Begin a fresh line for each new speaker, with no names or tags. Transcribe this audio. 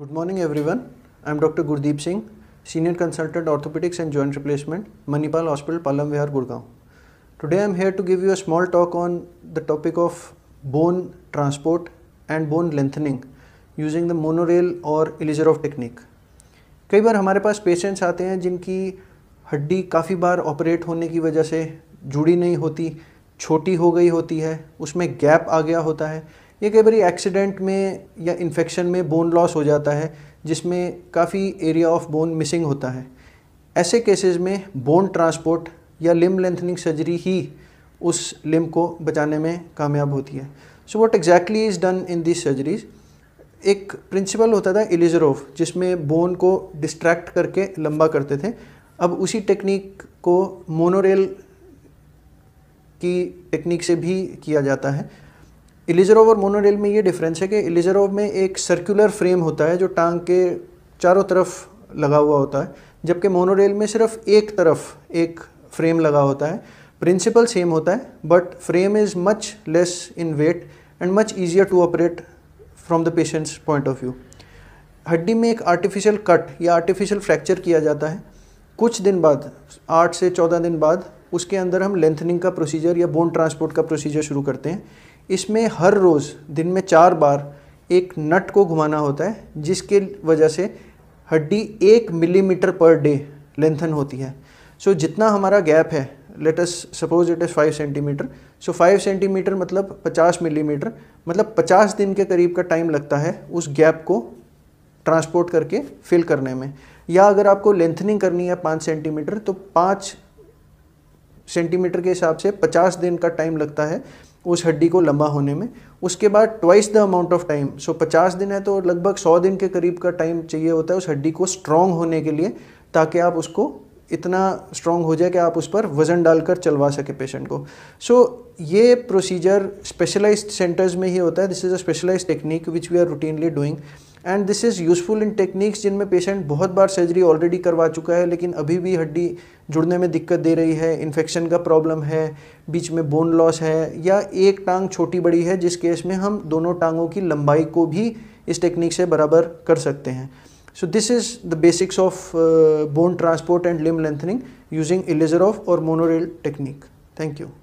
good morning everyone I am doctor Gurdeep Singh senior consultant orthopaedics and joint replacement Manipal hospital Palam Vihar Gurgaon today I am here to give you a small talk on the topic of bone transport and bone lengthening using the monorail or इलीजर of technique कई बार हमारे पास patients आते हैं जिनकी हड्डी काफ़ी बार operate होने की वजह से जुड़ी नहीं होती छोटी हो गई होती है उसमें गैप आ गया होता है ये कई बार एक्सीडेंट में या इन्फेक्शन में बोन लॉस हो जाता है जिसमें काफ़ी एरिया ऑफ बोन मिसिंग होता है ऐसे केसेस में बोन ट्रांसपोर्ट या लिम लेंथनिंग सर्जरी ही उस लिम को बचाने में कामयाब होती है so what exactly is done in this surgeries एक प्रिंसिपल होता था एलिजरोव जिसमें बोन को डिस्ट्रैक्ट करके लंबा करते थे अब उसी टेक्निक को मोनोरेल की टेक्निक से भी किया जाता है इलिजरोव और मोनोरेल में ये डिफरेंस है कि इलिजरोव में एक सर्कुलर फ्रेम होता है जो टांग के चारों तरफ लगा हुआ होता है जबकि मोनोरेल में सिर्फ एक तरफ एक फ्रेम लगा होता है प्रिंसिपल सेम होता है but frame is much less in weight and much easier to operate from the patient's point of view हड्डी में एक आर्टिफिशियल कट या आर्टिफिशियल फ्रैक्चर किया जाता है कुछ दिन बाद आठ से चौदह दिन बाद उसके अंदर हम लेंथनिंग का प्रोसीजर या बोन ट्रांसपोर्ट का प्रोसीजर शुरू करते हैं इसमें हर रोज़ दिन में चार बार एक नट को घुमाना होता है जिसके वजह से हड्डी एक मिलीमीटर पर डे लेंथन होती है सो so, जितना हमारा गैप है let us suppose it is five centimetre so five centimetre मतलब पचास मिलीमीटर मतलब पचास दिन के करीब का टाइम लगता है उस गैप को ट्रांसपोर्ट करके फिल करने में या अगर आपको लेंथनिंग करनी है पाँच सेंटीमीटर तो पाँच सेंटीमीटर के हिसाब से पचास दिन का टाइम लगता है उस हड्डी को लंबा होने में उसके बाद twice the amount of time so पचास दिन है तो लगभग सौ दिन के करीब का टाइम चाहिए होता है उस हड्डी को स्ट्रॉन्ग होने के लिए ताकि आप उसको इतना स्ट्रॉन्ग हो जाए कि आप उस पर वज़न डालकर चलवा सके पेशेंट को सो so, ये प्रोसीजर स्पेशलाइज्ड सेंटर्स में ही होता है this is a specialised technique which we are routinely doing and this is useful in techniques जिनमें पेशेंट बहुत बार सर्जरी ऑलरेडी करवा चुका है लेकिन अभी भी हड्डी जुड़ने में दिक्कत दे रही है इन्फेक्शन का प्रॉब्लम है बीच में बोन लॉस है या एक टांग छोटी बड़ी है जिस केस में हम दोनों टांगों की लंबाई को भी इस टेक्निक से बराबर कर सकते हैं so this is the basics of bone transport and limb lengthening using Ilizarov or monorail technique thank you